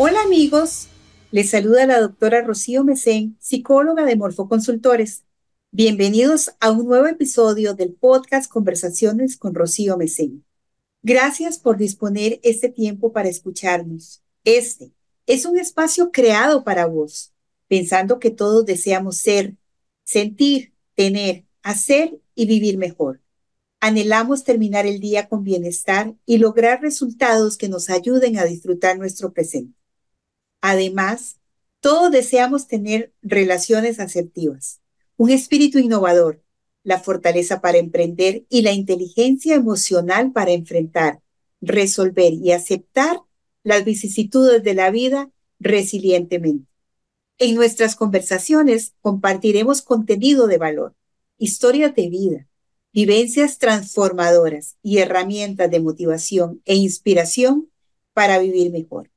Hola amigos, les saluda la doctora Rocío Mesén, psicóloga de Morfoconsultores. Bienvenidos a un nuevo episodio del podcast Conversaciones con Rocío Mesén. Gracias por disponer este tiempo para escucharnos. Este es un espacio creado para vos, pensando que todos deseamos ser, sentir, tener, hacer y vivir mejor. Anhelamos terminar el día con bienestar y lograr resultados que nos ayuden a disfrutar nuestro presente. Además, todos deseamos tener relaciones aceptivas, un espíritu innovador, la fortaleza para emprender y la inteligencia emocional para enfrentar, resolver y aceptar las vicisitudes de la vida resilientemente. En nuestras conversaciones compartiremos contenido de valor, historias de vida, vivencias transformadoras y herramientas de motivación e inspiración para vivir mejor.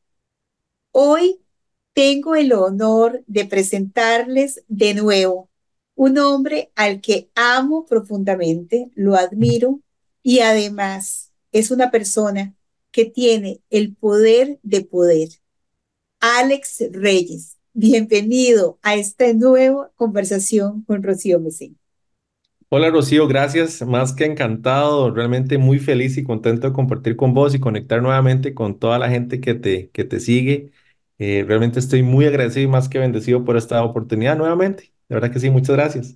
Hoy tengo el honor de presentarles de nuevo un hombre al que amo profundamente, lo admiro y además es una persona que tiene el poder de poder. Alex Reyes, bienvenido a esta nueva conversación con Rocío Messín. Hola Rocío, gracias, más que encantado, realmente muy feliz y contento de compartir con vos y conectar nuevamente con toda la gente que te, que te sigue eh, realmente estoy muy agradecido y más que bendecido por esta oportunidad nuevamente. De verdad que sí, muchas gracias.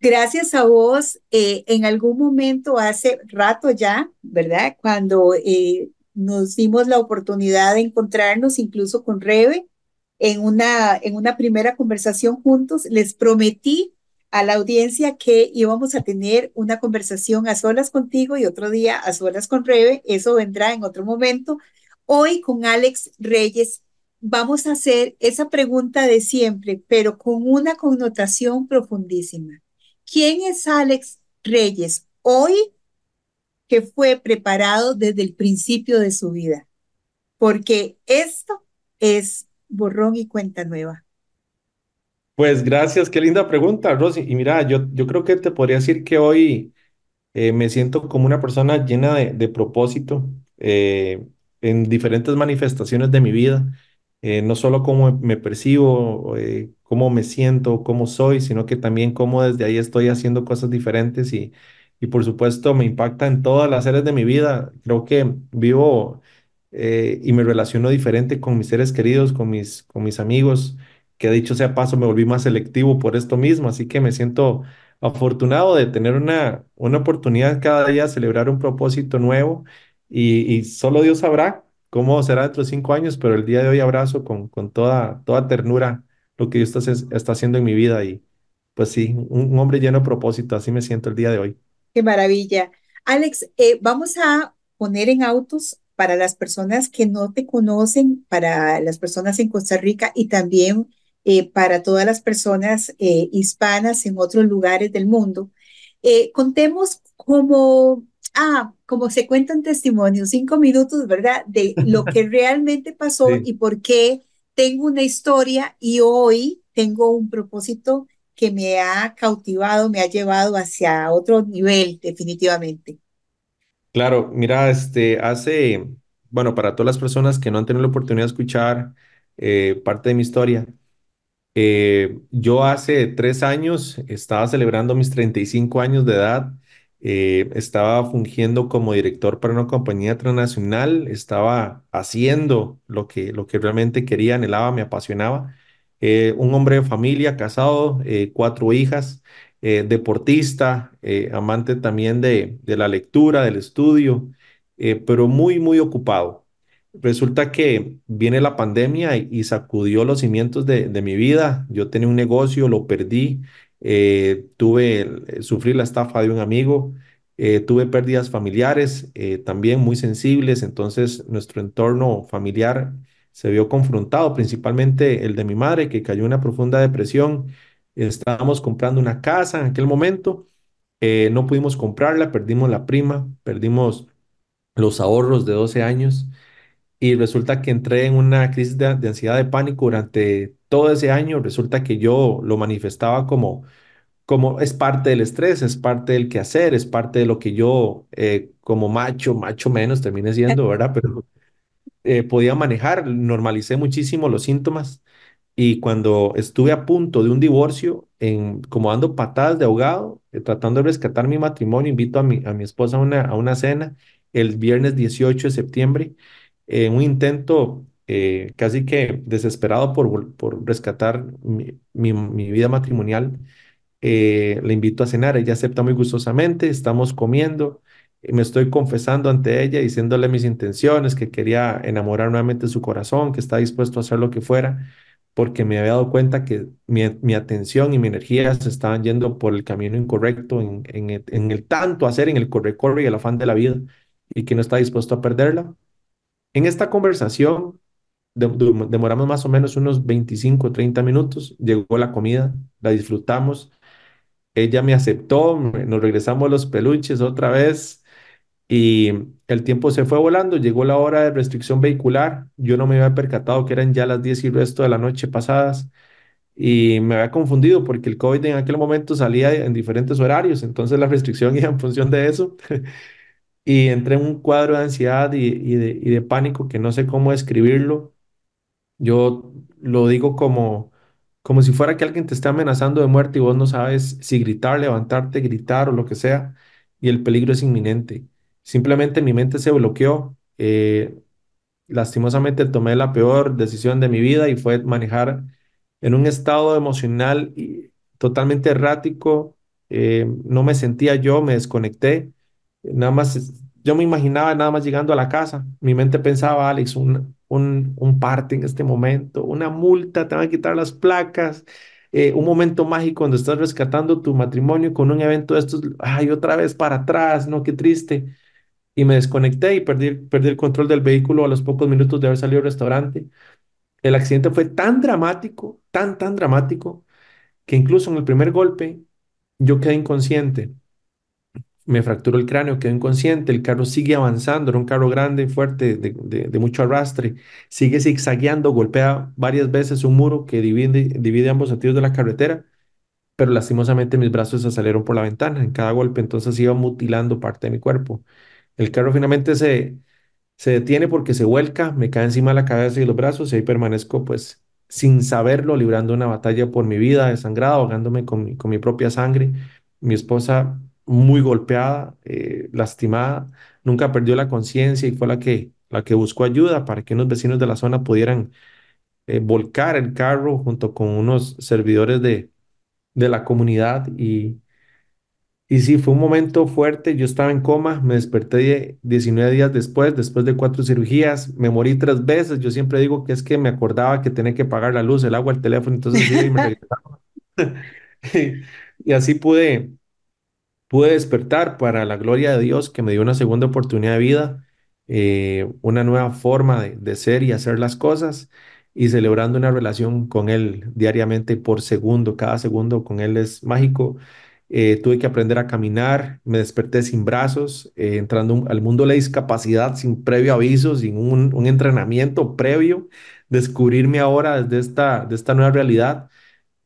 Gracias a vos. Eh, en algún momento, hace rato ya, ¿verdad? Cuando eh, nos dimos la oportunidad de encontrarnos incluso con Rebe en una, en una primera conversación juntos, les prometí a la audiencia que íbamos a tener una conversación a solas contigo y otro día a solas con Rebe. Eso vendrá en otro momento. Hoy con Alex Reyes vamos a hacer esa pregunta de siempre, pero con una connotación profundísima. ¿Quién es Alex Reyes hoy que fue preparado desde el principio de su vida? Porque esto es borrón y cuenta nueva. Pues gracias, qué linda pregunta, Rosy. Y mira, yo, yo creo que te podría decir que hoy eh, me siento como una persona llena de, propósito eh, en diferentes manifestaciones de mi vida eh, no solo cómo me percibo, eh, cómo me siento, cómo soy, sino que también cómo desde ahí estoy haciendo cosas diferentes y, por supuesto me impacta en todas las áreas de mi vida. Creo que vivo eh, y me relaciono diferente con mis seres queridos, con mis, con mis amigos, que dicho sea paso me volví más selectivo por esto mismo, así que me siento afortunado de tener una, una oportunidad cada día de celebrar un propósito nuevo y solo Dios sabrá cómo será dentro de cinco años, pero el día de hoy abrazo con, con toda, toda ternura lo que Dios está, está haciendo en mi vida y pues sí, un, hombre lleno de propósito, así me siento el día de hoy. Qué maravilla. Alex, eh, vamos a poner en autos para las personas que no te conocen, para las personas en Costa Rica y también eh, para todas las personas eh, hispanas en otros lugares del mundo. contemos cómo, ah, como se cuentan testimonios, cinco minutos, ¿verdad? De lo que realmente pasó y por qué tengo una historia y hoy tengo un propósito que me ha cautivado, me ha llevado hacia otro nivel, definitivamente. Claro, mira, este hace, bueno, para todas las personas que no han tenido la oportunidad de escuchar eh, parte de mi historia, eh, yo hace tres años estaba celebrando mis 35 años de edad eh, estaba fungiendo como director para una compañía transnacional, estaba haciendo lo que, lo que realmente quería, anhelaba, me apasionaba. Eh, un hombre de familia, casado, eh, cuatro hijas, deportista, amante también de, de, la lectura, del estudio, pero muy, muy ocupado. Resulta que viene la pandemia y, sacudió los cimientos de, de mi vida. Yo tenía un negocio, lo perdí, eh, tuve, sufrir la estafa de un amigo, eh, tuve pérdidas familiares eh, también muy sensibles, entonces nuestro entorno familiar se vio confrontado, principalmente el de mi madre, que cayó en una profunda depresión. Estábamos comprando una casa en aquel momento, eh, no pudimos comprarla, perdimos la prima, perdimos los ahorros de 12 años y resulta que entré en una crisis de, de ansiedad, de pánico durante todo ese año. Resulta que yo lo manifestaba como como es parte del estrés, es parte del quehacer, es parte de lo que yo eh, como macho, macho menos termine siendo, ¿verdad? Pero eh, podía manejar, normalicé muchísimo los síntomas y cuando estuve a punto de un divorcio, en, como dando patadas de ahogado, eh, tratando de rescatar mi matrimonio, invito a mi, a mi esposa a una, a una cena el viernes 18 de septiembre, en un intento casi que desesperado por, por rescatar mi, mi, mi, vida matrimonial, eh, le invito a cenar, ella acepta muy gustosamente, estamos comiendo, me estoy confesando ante ella, diciéndole mis intenciones, que quería enamorar nuevamente su corazón, que está dispuesto a hacer lo que fuera, porque me había dado cuenta que mi, atención y mi energía se estaban yendo por el camino incorrecto, en, el, tanto hacer, en el corre-corre y el afán de la vida, y que no está dispuesto a perderla. En esta conversación demoramos más o menos unos 25 o 30 minutos, llegó la comida, la disfrutamos, ella me aceptó, nos regresamos los peluches otra vez y el tiempo se fue volando, llegó la hora de restricción vehicular, yo no me había percatado que eran ya las 10 y resto de la noche pasadas y me había confundido porque el COVID en aquel momento salía en diferentes horarios, entonces la restricción iba en función de eso. y entré en un cuadro de ansiedad y, de, y de pánico que no sé cómo describirlo. Yo lo digo como como si fuera que alguien te esté amenazando de muerte y vos no sabes si gritar, levantarte, gritar o lo que sea, y el peligro es inminente. Simplemente mi mente se bloqueó. Eh, lastimosamente tomé la peor decisión de mi vida y fue manejar en un estado emocional totalmente errático. Eh, no me sentía yo, me desconecté. Nada más, yo me imaginaba nada más llegando a la casa. Mi mente pensaba, Alex, un, un, un parte en este momento, una multa, te van a quitar las placas, eh, un momento mágico cuando estás rescatando tu matrimonio con un evento de estos, ay, otra vez para atrás, no, qué triste. Y me desconecté y perdí, perdí el control del vehículo a los pocos minutos de haber salido del restaurante. El accidente fue tan dramático, tan, tan dramático, que incluso en el primer golpe yo quedé inconsciente me fracturó el cráneo, quedó inconsciente, el carro sigue avanzando, era un carro grande, fuerte, de, mucho arrastre, sigue zigzagueando, golpea varias veces un muro que divide, divide ambos sentidos de la carretera, pero lastimosamente mis brazos se salieron por la ventana en cada golpe, entonces iba mutilando parte de mi cuerpo. El carro finalmente se, se detiene porque se vuelca, me cae encima la cabeza y los brazos y ahí permanezco pues sin saberlo, librando una batalla por mi vida, desangrado, ahogándome con mi, con mi propia sangre. Mi esposa muy golpeada, eh, lastimada, nunca perdió la conciencia y fue la que, la que buscó ayuda para que unos vecinos de la zona pudieran eh, volcar el carro junto con unos servidores de, de la comunidad y, y sí, fue un momento fuerte. Yo estaba en coma, me desperté 19 días después, después de cuatro cirugías, me morí tres veces. Yo siempre digo que es que me acordaba que tenía que pagar la luz, el agua, el teléfono, entonces sí, y me regresaba. y así pude pude despertar para la gloria de Dios que me dio una segunda oportunidad de vida, eh, una nueva forma de, ser y hacer las cosas y celebrando una relación con Él diariamente por segundo, cada segundo con Él es mágico. Eh, tuve que aprender a caminar, me desperté sin brazos, eh, entrando al mundo de la discapacidad sin previo aviso, sin un, entrenamiento previo, descubrirme ahora desde esta nueva realidad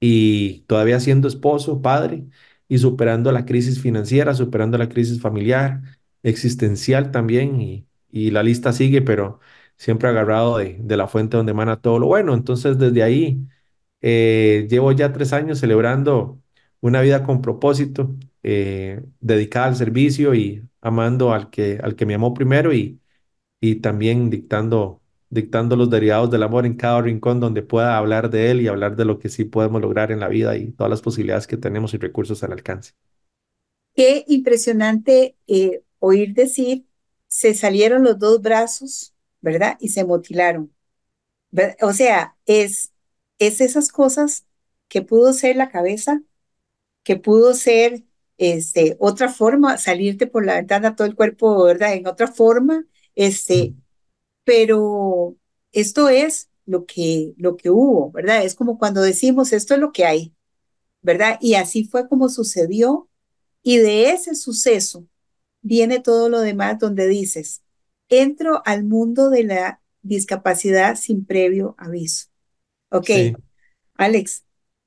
y todavía siendo esposo, padre, y superando la crisis financiera, superando la crisis familiar, existencial también, y, la lista sigue, pero siempre agarrado de, la fuente donde emana todo lo bueno. Entonces, desde ahí, eh, llevo ya tres años celebrando una vida con propósito, eh, dedicada al servicio y amando al que, al que me amó primero y, y también dictando dictando los derivados del amor en cada rincón donde pueda hablar de él y hablar de lo que sí podemos lograr en la vida y todas las posibilidades que tenemos y recursos al alcance. Qué impresionante eh, oír decir, se salieron los dos brazos, ¿verdad? Y se mutilaron. O sea, es, es esas cosas que pudo ser la cabeza, que pudo ser este, otra forma, salirte por la ventana todo el cuerpo, ¿verdad? En otra forma, este, pero esto es lo que, lo que hubo, ¿verdad? Es como cuando decimos, esto es lo que hay, ¿verdad? Y así fue como sucedió. Y de ese suceso viene todo lo demás donde dices, entro al mundo de la discapacidad sin previo aviso. Ok, Alex,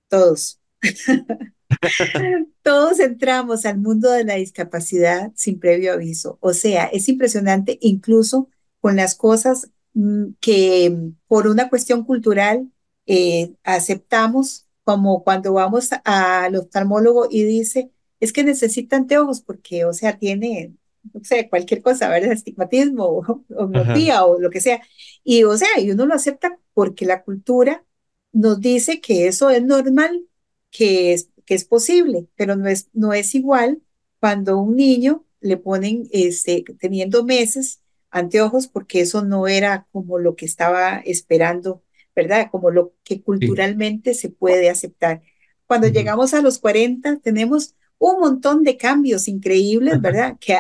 todos. todos entramos al mundo de la discapacidad sin previo aviso. O sea, es impresionante incluso con las cosas mm, que por una cuestión cultural eh, aceptamos, como cuando vamos al oftalmólogo y dice, es que necesita anteojos porque, o sea, tiene, no sé, cualquier cosa, ¿verdad? Estigmatismo o, o o lo que sea. Y, o sea, y uno lo acepta porque la cultura nos dice que eso es normal, que es, que es posible, pero no es, no es igual cuando un niño le ponen, este, teniendo meses, anteojos porque eso no era como lo que estaba esperando, ¿verdad? Como lo que culturalmente se puede aceptar. Cuando llegamos a los 40 tenemos un montón de cambios increíbles, ¿verdad? Que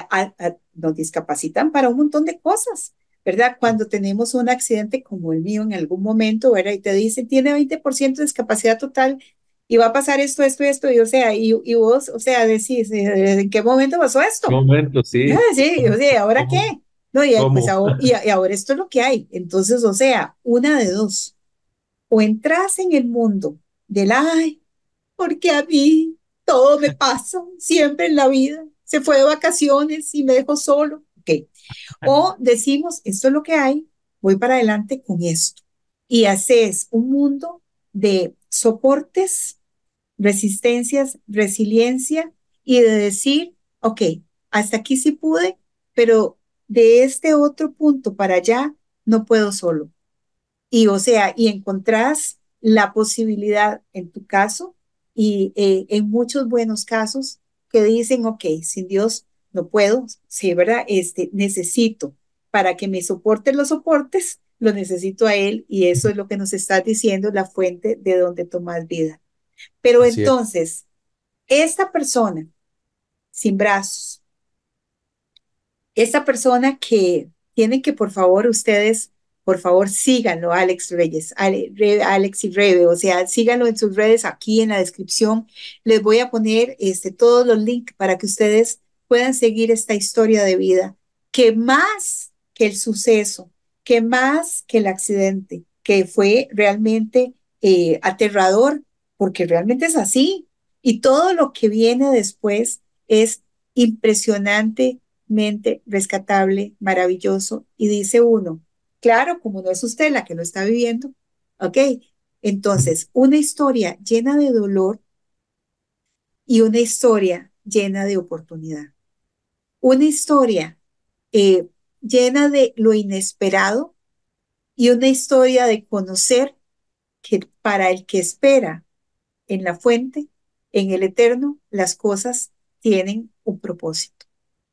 nos discapacitan para un montón de cosas, ¿verdad? Cuando tenemos un accidente como el mío en algún momento, ¿verdad? Y te dicen, tiene 20% de discapacidad total y va a pasar esto, esto, esto, y o sea, y, vos, o sea, decís, eh, ¿en qué momento pasó esto? ¿Qué momento, sí. Ah, sí, o sea, ¿ahora qué? No, y, pues, ahora, y, esto es lo que hay. Entonces, o sea, una de dos. O entras en el mundo del ay, porque a mí todo me pasa siempre en la vida. Se fue de vacaciones y me dejó solo. Okay. O decimos, esto es lo que hay, voy para adelante con esto. Y haces un mundo de soportes, resistencias, resiliencia y de decir, ok, hasta aquí sí pude, pero de este otro punto para allá, no puedo solo. Y o sea, y encontrás la posibilidad en tu caso y eh, en muchos buenos casos que dicen, ok, sin Dios no puedo, sí, ¿verdad? Este, necesito, para que me soporte los soportes, lo necesito a Él y eso es lo que nos está diciendo, la fuente de donde tomas vida. Pero entonces, esta persona sin brazos, esta persona que tienen que, por favor, ustedes, por favor, síganlo, Alex Reyes, Alex y Rebe, o sea, síganlo en sus redes aquí en la descripción. Les voy a poner este, todos los links para que ustedes puedan seguir esta historia de vida, que más que el suceso, que más que el accidente, que fue realmente eh, aterrador, porque realmente es así. Y todo lo que viene después es impresionante rescatable, maravilloso. Y dice uno, claro, como no es usted la que lo está viviendo, ¿ok? Entonces, una historia llena de dolor y una historia llena de oportunidad. Una historia eh, llena de lo inesperado y una historia de conocer que para el que espera en la fuente, en el eterno, las cosas tienen un propósito.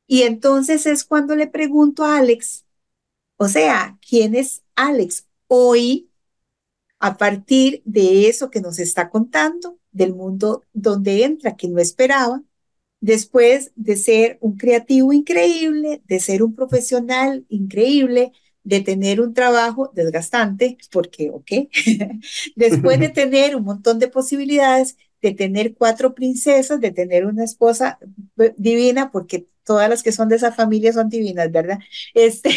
Y entonces es cuando le pregunto a Alex, o sea, ¿quién es Alex hoy a partir de eso que nos está contando, del mundo donde entra, que no esperaba, después de ser un creativo increíble, de ser un profesional increíble, de tener un trabajo desgastante, porque, ok, después de tener un montón de posibilidades, de tener cuatro princesas, de tener una esposa eh, divina, porque todas las que son de esa familia son divinas, ¿verdad? Este,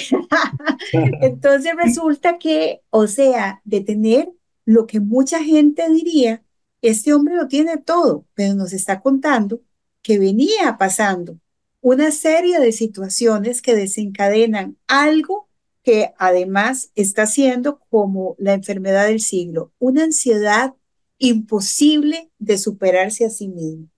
entonces resulta que, o sea, de tener lo que mucha gente diría, este hombre lo tiene todo, pero nos está contando que venía pasando una serie de situaciones que desencadenan algo que además está siendo como la enfermedad del siglo, una ansiedad imposible de superarse a sí mismo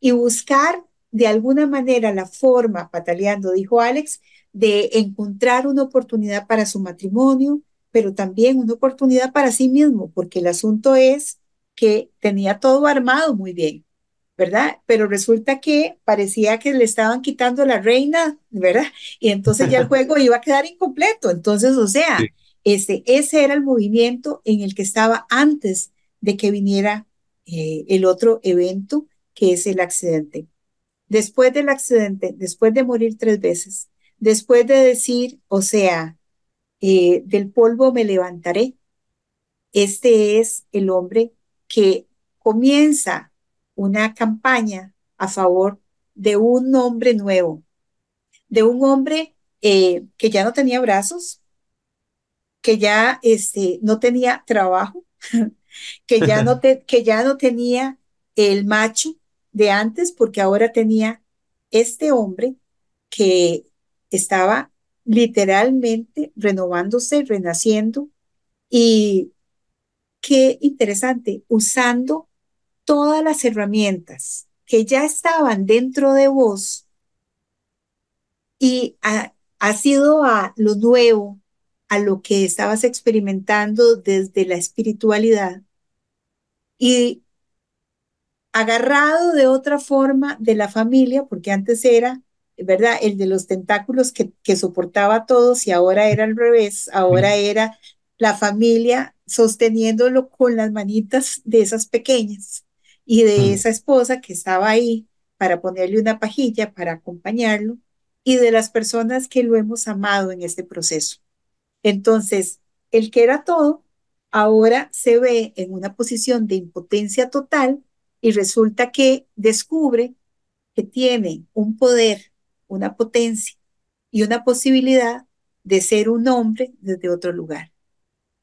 y buscar de alguna manera la forma, pataleando, dijo Alex, de encontrar una oportunidad para su matrimonio, pero también una oportunidad para sí mismo, porque el asunto es que tenía todo armado muy bien, ¿verdad? Pero resulta que parecía que le estaban quitando la reina, ¿verdad? Y entonces ya el juego iba a quedar incompleto. Entonces, o sea, este, ese era el movimiento en el que estaba antes de que viniera eh, el otro evento, que es el accidente después del accidente, después de morir tres veces, después de decir, o sea, eh, del polvo me levantaré, este es el hombre que comienza una campaña a favor de un hombre nuevo, de un hombre eh, que ya no tenía brazos, que ya este, no tenía trabajo, que, ya no que ya no tenía el macho de antes porque ahora tenía este hombre que estaba literalmente renovándose, renaciendo y qué interesante, usando todas las herramientas que ya estaban dentro de vos y ha, sido a lo nuevo, a lo que estabas experimentando desde la espiritualidad y agarrado de otra forma de la familia, porque antes era, ¿verdad? El de los tentáculos que, soportaba a todos y ahora era al revés, ahora era la familia sosteniéndolo con las manitas de esas pequeñas y de mm. esa esposa que estaba ahí para ponerle una pajilla, para acompañarlo, y de las personas que lo hemos amado en este proceso. Entonces, el que era todo, ahora se ve en una posición de impotencia total y resulta que descubre que tiene un poder, una potencia y una posibilidad de ser un hombre desde otro lugar.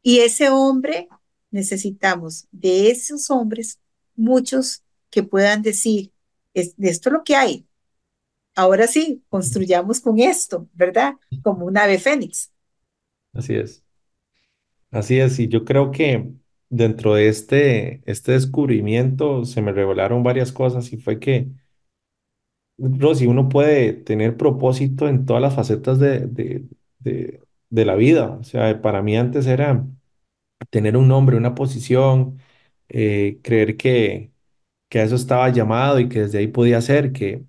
Y ese hombre, necesitamos de esos hombres, muchos que puedan decir, esto es lo que hay. Ahora sí, construyamos con esto, ¿verdad? Como un ave fénix. Así es. Así es, y yo creo que dentro de este, este descubrimiento se me revelaron varias cosas y fue que, Si uno puede tener propósito en todas las facetas de, de, la vida. O sea, para mí antes era tener un nombre, una posición, eh, creer que, que a eso estaba llamado y que desde ahí podía ser... que,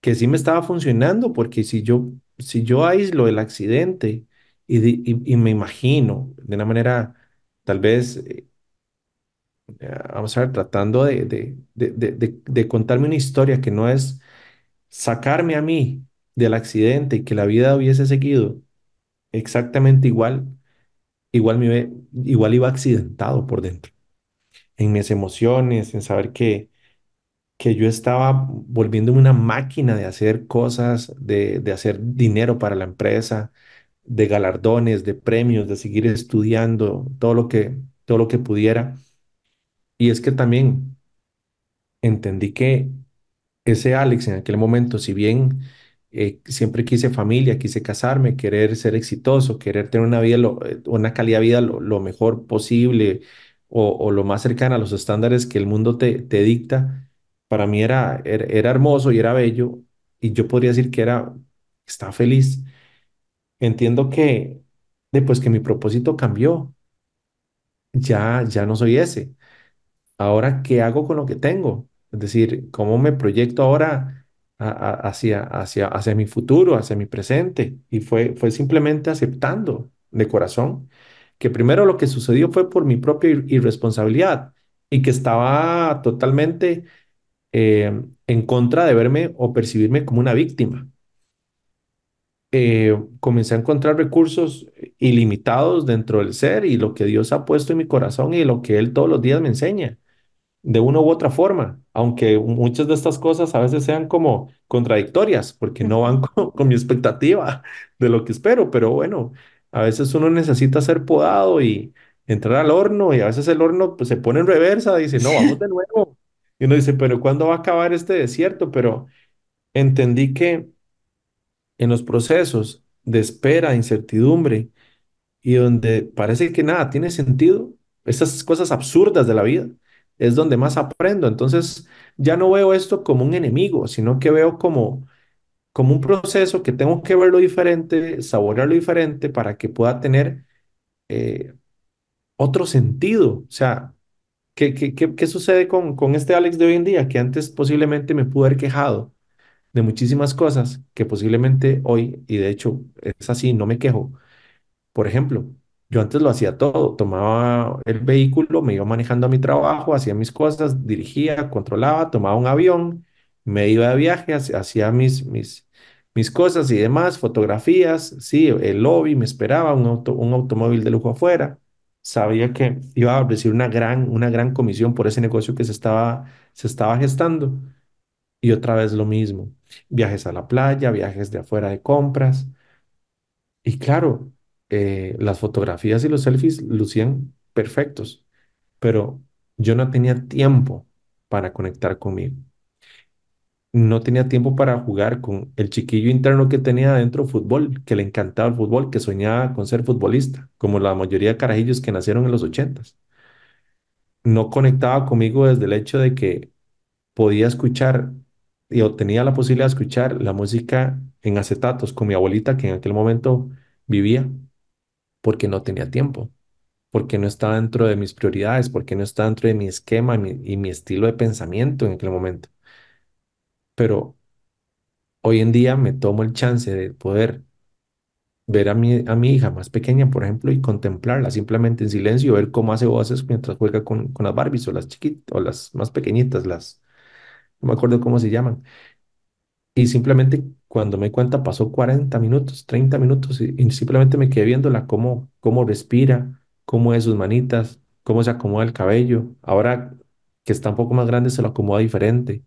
que sí me estaba funcionando, porque si yo, si yo aíslo el accidente y me imagino de una manera tal vez eh, vamos a ver, tratando de, contarme una historia que no es sacarme a mí del accidente y que la vida hubiese seguido exactamente igual, igual, me, igual iba accidentado por dentro, en mis emociones, en saber que, que yo estaba volviéndome una máquina de hacer cosas, de, de hacer dinero para la empresa, de galardones, de premios, de seguir estudiando, todo lo que, todo lo que pudiera y es que también entendí que ese Alex en aquel momento, si bien eh, siempre quise familia, quise casarme, querer ser exitoso, querer tener una, vida eh, una calidad de vida lo, mejor posible o, lo más cercana a los estándares que el mundo te, dicta, para mí era, era, hermoso y era bello y yo podría decir que era, estaba feliz. Entiendo que después que mi propósito cambió, ya, ya no soy ese ahora qué hago con lo que tengo. Es decir, cómo me proyecto ahora hacia, hacia, hacia mi futuro, hacia mi presente. Y fue, fue simplemente aceptando de corazón que primero lo que sucedió fue por mi propia irresponsabilidad y que estaba totalmente eh, en contra de verme o percibirme como una víctima. Eh, comencé a encontrar recursos ilimitados dentro del ser y lo que Dios ha puesto en mi corazón y lo que Él todos los días me enseña de una u otra forma, aunque muchas de estas cosas a veces sean como contradictorias, porque no van con, mi expectativa de lo que espero, pero bueno, a veces uno necesita ser podado y entrar al horno y a veces el horno pues, se pone en reversa, dice, no, vamos de nuevo. Y uno dice, pero ¿cuándo va a acabar este desierto? Pero entendí que en los procesos de espera, incertidumbre, y donde parece que nada tiene sentido, esas cosas absurdas de la vida, es donde más aprendo. Entonces, ya no veo esto como un enemigo, sino que veo como, como un proceso que tengo que verlo diferente, saborearlo diferente para que pueda tener eh, otro sentido. O sea, ¿qué, qué, sucede con, con este Alex de hoy en día? Que antes posiblemente me pude haber quejado de muchísimas cosas que posiblemente hoy, y de hecho es así, no me quejo. Por ejemplo, yo antes lo hacía todo, tomaba el vehículo, me iba manejando a mi trabajo, hacía mis cosas, dirigía, controlaba, tomaba un avión, me iba de viaje, hacía mis, mis, mis cosas y demás, fotografías, sí, el lobby me esperaba, un, auto, un automóvil de lujo afuera, sabía que iba a recibir una gran, una gran comisión por ese negocio que se estaba, se estaba gestando. Y otra vez lo mismo, viajes a la playa, viajes de afuera de compras. Y claro, eh, las fotografías y los selfies lucían perfectos, pero yo no tenía tiempo para conectar conmigo. No tenía tiempo para jugar con el chiquillo interno que tenía adentro fútbol, que le encantaba el fútbol, que soñaba con ser futbolista, como la mayoría de carajillos que nacieron en los ochentas. No conectaba conmigo desde el hecho de que podía escuchar y obtenía la posibilidad de escuchar la música en acetatos con mi abuelita que en aquel momento vivía porque no tenía tiempo, porque no estaba dentro de mis prioridades, porque no estaba dentro de mi esquema y mi, estilo de pensamiento en aquel momento. Pero hoy en día me tomo el chance de poder ver a mi, a mi hija más pequeña, por ejemplo, y contemplarla simplemente en silencio, ver cómo hace voces mientras juega con, con las Barbies o las chiquitas o las más pequeñitas, las, no me acuerdo cómo se llaman, y simplemente cuando me cuenta, pasó 40 minutos, 30 minutos y, simplemente me quedé viéndola cómo, cómo respira, cómo es sus manitas, cómo se acomoda el cabello. Ahora que está un poco más grande, se lo acomoda diferente.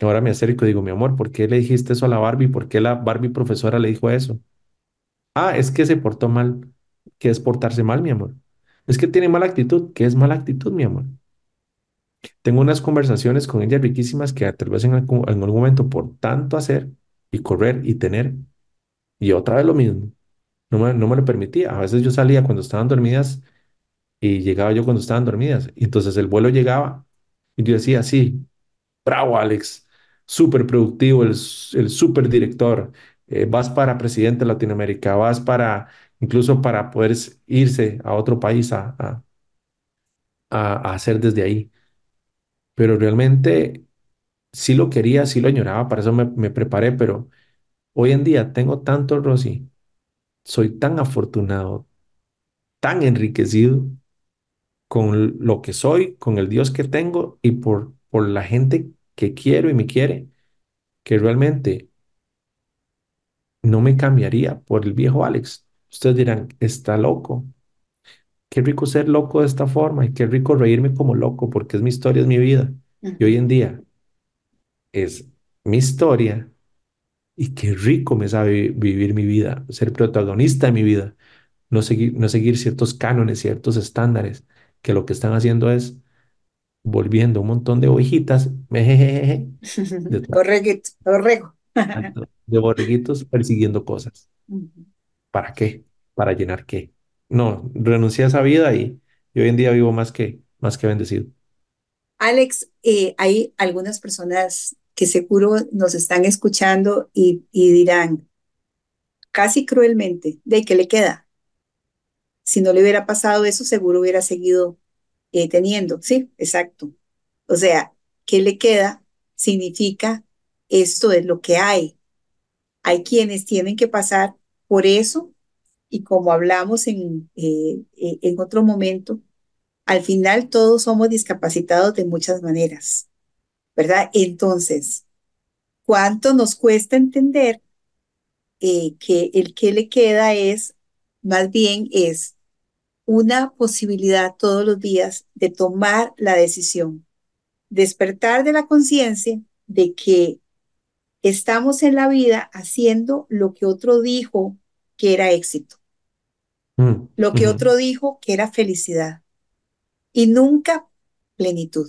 Ahora me acerco y digo, mi amor, ¿por qué le dijiste eso a la Barbie? ¿Por qué la Barbie profesora le dijo eso? Ah, es que se portó mal. ¿Qué es portarse mal, mi amor? Es que tiene mala actitud. ¿Qué es mala actitud, mi amor? Tengo unas conversaciones con ella riquísimas que tal en algún, momento por tanto hacer y correr y tener, y otra vez lo mismo. No me, lo permitía. A veces yo salía cuando estaban dormidas y llegaba yo cuando estaban dormidas. Y entonces el vuelo llegaba y yo decía, sí, bravo Alex, súper productivo, el, el súper director, eh, vas para presidente de Latinoamérica, vas para, incluso para poder irse a otro país a hacer desde ahí pero realmente sí lo quería, sí lo añoraba, para eso me, preparé, pero hoy en día tengo tanto Rosy, soy tan afortunado, tan enriquecido con lo que soy, con el Dios que tengo y por, por la gente que quiero y me quiere, que realmente no me cambiaría por el viejo Alex. Ustedes dirán, está loco, qué rico ser loco de esta forma y qué rico reírme como loco, porque es mi historia, es mi vida. Y hoy en día es mi historia y qué rico me sabe vivir mi vida, ser protagonista de mi vida, no seguir, no seguir ciertos cánones, ciertos estándares, que lo que están haciendo es volviendo un montón de ovejitas, de de borreguitos persiguiendo cosas. ¿Para qué? ¿Para llenar qué? no, renuncié a esa vida y, hoy en día vivo más que, más que bendecido. Alex, eh, hay algunas personas que seguro nos están escuchando y, dirán casi cruelmente, ¿de qué le queda? Si no le hubiera pasado eso, seguro hubiera seguido eh, teniendo. Sí, exacto. O sea, ¿qué le queda? Significa esto es lo que hay. Hay quienes tienen que pasar por eso y como hablamos en, eh, eh, en otro momento, al final todos somos discapacitados de muchas maneras, ¿verdad? Entonces, ¿cuánto nos cuesta entender eh, que el que le queda es, más bien es una posibilidad todos los días de tomar la decisión, despertar de la conciencia de que estamos en la vida haciendo lo que otro dijo que era éxito. Mm, lo que otro dijo que era felicidad. Y nunca plenitud.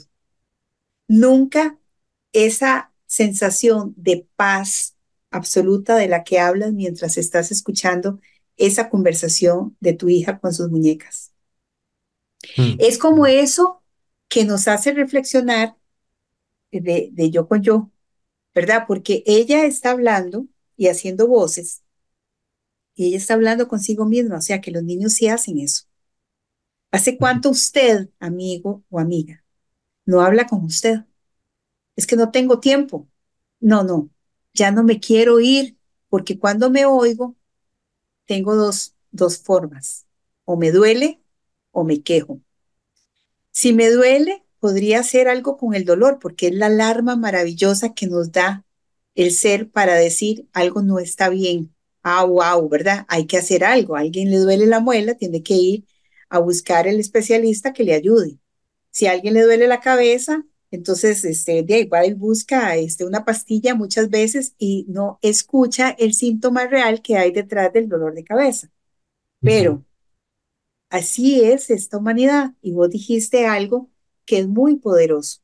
Nunca esa sensación de paz absoluta de la que hablas mientras estás escuchando esa conversación de tu hija con sus muñecas. Mm, es como mm. eso que nos hace reflexionar de, de yo con yo, ¿verdad? Porque ella está hablando y haciendo voces y ella está hablando consigo misma, o sea que los niños sí hacen eso. ¿Hace cuánto usted, amigo o amiga, no habla con usted? Es que no tengo tiempo. No, no, ya no me quiero ir, porque cuando me oigo, tengo dos, dos formas. O me duele o me quejo. Si me duele, podría hacer algo con el dolor, porque es la alarma maravillosa que nos da el ser para decir algo no está bien, ah, wow, ¿verdad? Hay que hacer algo, alguien le duele la muela, tiene que ir a buscar el especialista que le ayude. Si a alguien le duele la cabeza, entonces este, de igual busca este, una pastilla muchas veces y no escucha el síntoma real que hay detrás del dolor de cabeza. Pero así es esta humanidad y vos dijiste algo que es muy poderoso.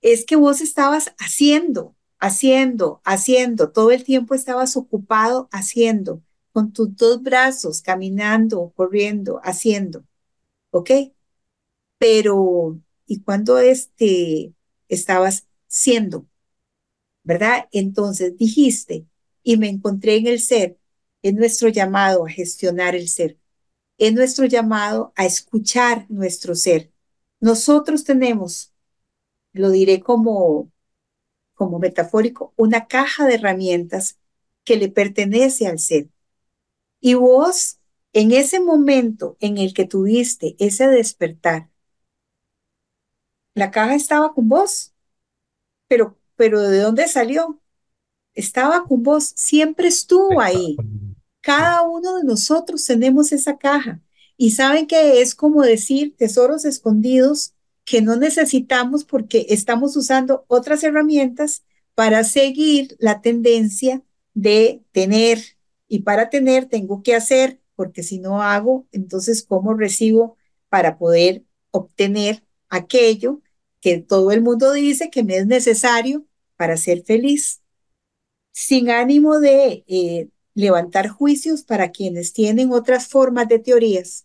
Es que vos estabas haciendo, haciendo, haciendo, todo el tiempo estabas ocupado haciendo, con tus dos brazos, caminando, corriendo, haciendo, ¿ok? Pero, ¿y cuando este, estabas siendo? ¿Verdad? Entonces dijiste, y me encontré en el ser, en nuestro llamado a gestionar el ser, en nuestro llamado a escuchar nuestro ser. Nosotros tenemos, lo diré como como metafórico, una caja de herramientas que le pertenece al ser. Y vos, en ese momento en el que tuviste ese despertar, la caja estaba con vos, pero, pero ¿de dónde salió? Estaba con vos, siempre estuvo ahí. Cada uno de nosotros tenemos esa caja. Y saben que es como decir tesoros escondidos que no necesitamos porque estamos usando otras herramientas para seguir la tendencia de tener. Y para tener tengo que hacer, porque si no hago, entonces ¿cómo recibo para poder obtener aquello que todo el mundo dice que me es necesario para ser feliz? Sin ánimo de eh, levantar juicios para quienes tienen otras formas de teorías,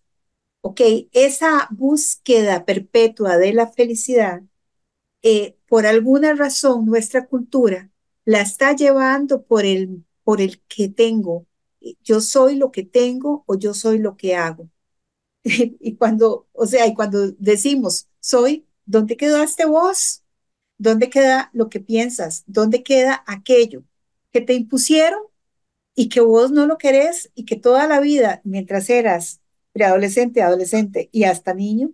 esa búsqueda perpetua de la felicidad, eh, por alguna razón nuestra cultura la está llevando por el, por el que tengo. Yo soy lo que tengo o yo soy lo que hago. y, cuando, o sea, y cuando decimos soy, ¿dónde quedaste vos? ¿Dónde queda lo que piensas? ¿Dónde queda aquello que te impusieron y que vos no lo querés y que toda la vida, mientras eras preadolescente, adolescente y hasta niño,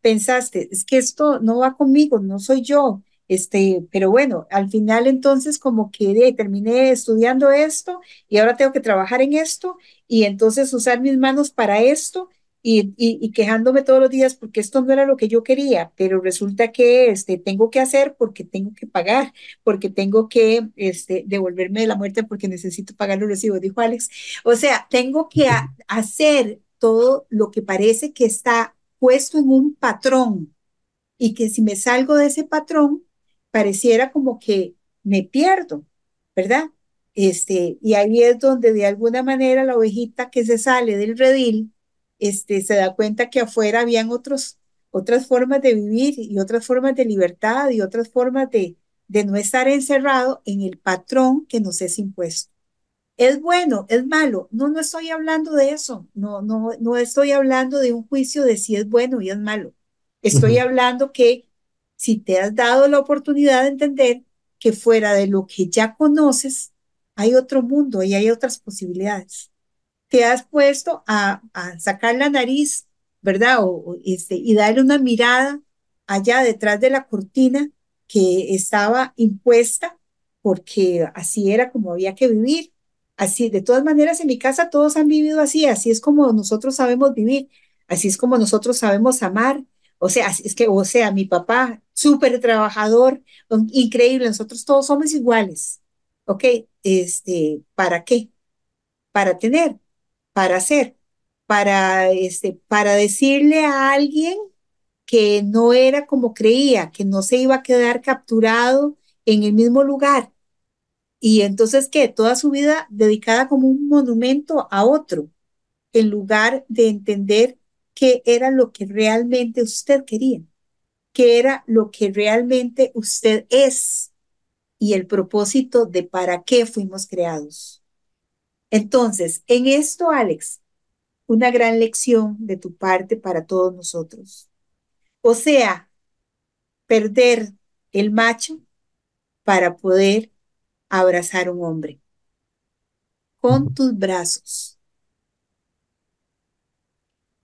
pensaste, es que esto no va conmigo, no soy yo, este, pero bueno, al final entonces como que terminé estudiando esto y ahora tengo que trabajar en esto y entonces usar mis manos para esto y, quejándome todos los días porque esto no era lo que yo quería, pero resulta que este, tengo que hacer porque tengo que pagar, porque tengo que este, devolverme de la muerte porque necesito pagar los recibos, dijo Alex. O sea, tengo que hacer todo lo que parece que está puesto en un patrón y que si me salgo de ese patrón, pareciera como que me pierdo, ¿verdad? Este, y ahí es donde de alguna manera la ovejita que se sale del redil, este, se da cuenta que afuera habían otros, otras formas de vivir y otras formas de libertad y otras formas de, de no estar encerrado en el patrón que nos es impuesto. ¿Es bueno? ¿Es malo? No, no estoy hablando de eso. No, no, no estoy hablando de un juicio de si es bueno y es malo. Estoy hablando que si te has dado la oportunidad de entender que fuera de lo que ya conoces, hay otro mundo y hay otras posibilidades. Te has puesto a, sacar la nariz, ¿verdad? o este, y darle una mirada allá detrás de la cortina que estaba impuesta porque así era como había que vivir Así, de todas maneras, en mi casa todos han vivido así, así es como nosotros sabemos vivir, así es como nosotros sabemos amar. O sea, es que, o sea, mi papá, súper trabajador, increíble, nosotros todos somos iguales. ¿Ok? Este, ¿para qué? Para tener, para hacer, para, este, para decirle a alguien que no era como creía, que no se iba a quedar capturado en el mismo lugar, y entonces, ¿qué? Toda su vida dedicada como un monumento a otro, en lugar de entender qué era lo que realmente usted quería, qué era lo que realmente usted es y el propósito de para qué fuimos creados. Entonces, en esto, Alex, una gran lección de tu parte para todos nosotros. O sea, perder el macho para poder abrazar a un hombre. Con tus brazos.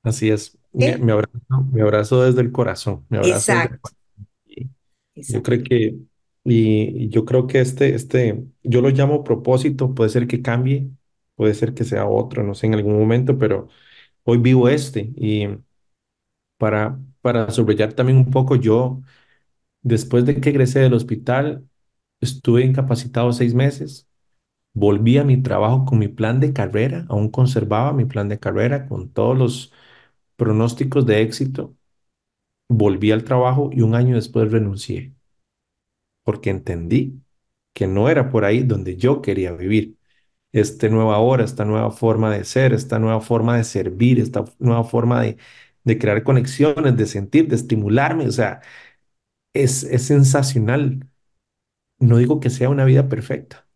Así es. Me, ¿Eh? abrazo, desde el corazón. Exacto. Yo creo que, y yo creo que este, este, yo lo llamo propósito, puede ser que cambie, puede ser que sea otro, no sé, en algún momento, pero hoy vivo este. Y para, para también un poco, yo, después de que egresé del hospital, Estuve incapacitado seis meses. Volví a mi trabajo con mi plan de carrera. Aún conservaba mi plan de carrera con todos los pronósticos de éxito. Volví al trabajo y un año después renuncié. Porque entendí que no era por ahí donde yo quería vivir. este nueva hora, esta nueva forma de ser, esta nueva forma de servir, esta nueva forma de, de crear conexiones, de sentir, de estimularme. O sea, es, es sensacional no digo que sea una vida perfecta,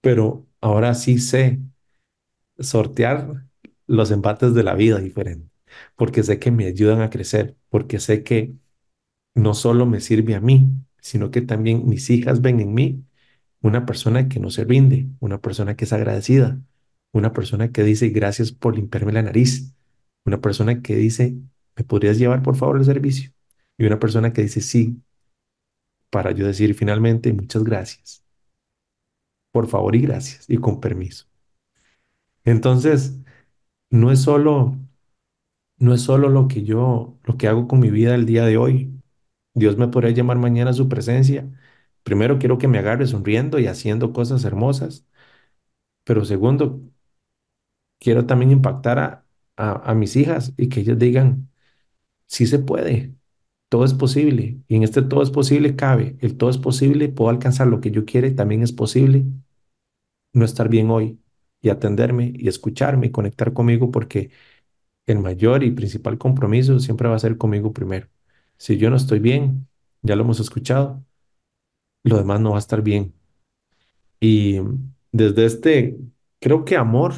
pero ahora sí sé sortear los embates de la vida diferente, porque sé que me ayudan a crecer, porque sé que no solo me sirve a mí, sino que también mis hijas ven en mí una persona que no se rinde, una persona que es agradecida, una persona que dice gracias por limpiarme la nariz, una persona que dice, ¿me podrías llevar por favor el servicio? Y una persona que dice, sí, para yo decir finalmente muchas gracias. Por favor y gracias y con permiso. Entonces, no es solo no es solo lo que yo lo que hago con mi vida el día de hoy. Dios me podría llamar mañana a su presencia. Primero quiero que me agarre sonriendo y haciendo cosas hermosas. Pero segundo, quiero también impactar a, a, a mis hijas y que ellas digan, sí se puede, todo es posible. Y en este todo es posible cabe. El todo es posible, puedo alcanzar lo que yo quiero también es posible no estar bien hoy y atenderme y escucharme y conectar conmigo porque el mayor y principal compromiso siempre va a ser conmigo primero. Si yo no estoy bien, ya lo hemos escuchado, lo demás no va a estar bien. Y desde este, creo que amor,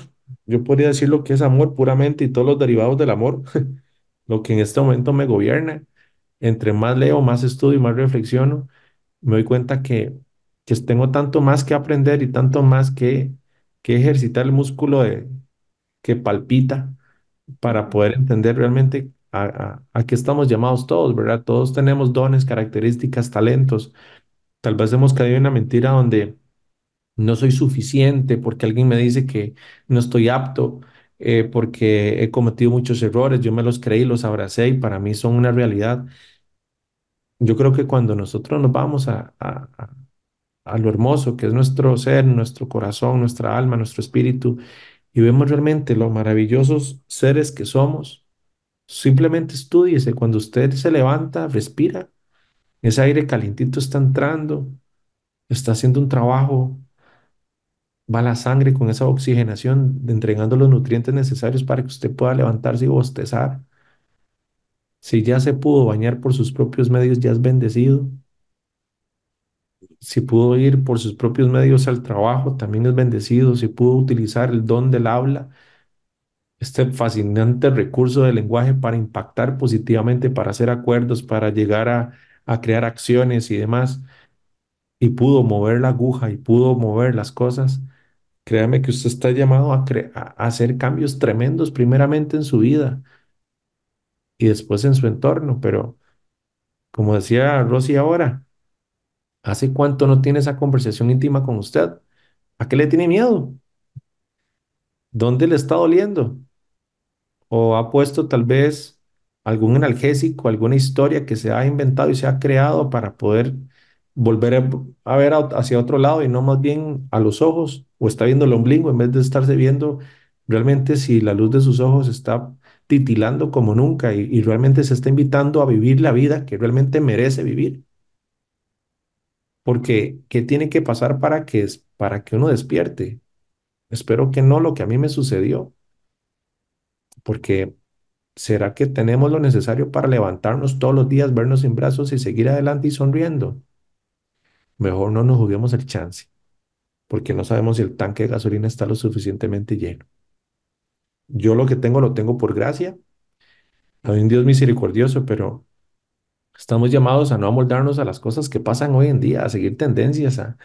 yo podría decir lo que es amor puramente y todos los derivados del amor, lo que en este momento me gobierna, entre más leo, más estudio y más reflexiono, me doy cuenta que, tengo tanto más que aprender y tanto más que, ejercitar el músculo que palpita para poder entender realmente a, a, qué estamos llamados todos, ¿verdad? Todos tenemos dones, características, talentos. Tal vez hemos caído en una mentira donde no soy suficiente porque alguien me dice que no estoy apto eh, porque he cometido muchos errores, yo me los creí, los abracé y para mí son una realidad. Yo creo que cuando nosotros nos vamos a, lo hermoso que es nuestro ser, nuestro corazón, nuestra alma, nuestro espíritu, y vemos realmente los maravillosos seres que somos, simplemente estudiese, Cuando usted se levanta, respira, ese aire calientito está entrando, está haciendo un trabajo va la sangre con esa oxigenación, entregando los nutrientes necesarios para que usted pueda levantarse y bostezar. Si ya se pudo bañar por sus propios medios, ya es bendecido. Si pudo ir por sus propios medios al trabajo, también es bendecido. Si pudo utilizar el don del habla, este fascinante recurso del lenguaje para impactar positivamente, para hacer acuerdos, para llegar a, a crear acciones y demás, y pudo mover la aguja y pudo mover las cosas, Créame que usted está llamado a, hacer cambios tremendos, primeramente en su vida y después en su entorno. Pero, como decía Rosy ahora, ¿hace cuánto no tiene esa conversación íntima con usted? ¿A qué le tiene miedo? ¿Dónde le está doliendo? ¿O ha puesto tal vez algún analgésico, alguna historia que se ha inventado y se ha creado para poder volver a ver hacia otro lado y no más bien a los ojos o está viendo el ombligo en vez de estarse viendo realmente si la luz de sus ojos está titilando como nunca y, realmente se está invitando a vivir la vida que realmente merece vivir. Porque, ¿qué tiene que pasar para que, para que uno despierte? Espero que no lo que a mí me sucedió. Porque, ¿será que tenemos lo necesario para levantarnos todos los días, vernos sin brazos y seguir adelante y sonriendo? Mejor no nos juguemos el chance, porque no sabemos si el tanque de gasolina está lo suficientemente lleno. Yo lo que tengo lo tengo por gracia. Hay un Dios misericordioso, pero estamos llamados a no amoldarnos a las cosas que pasan hoy en día, a seguir tendencias, a,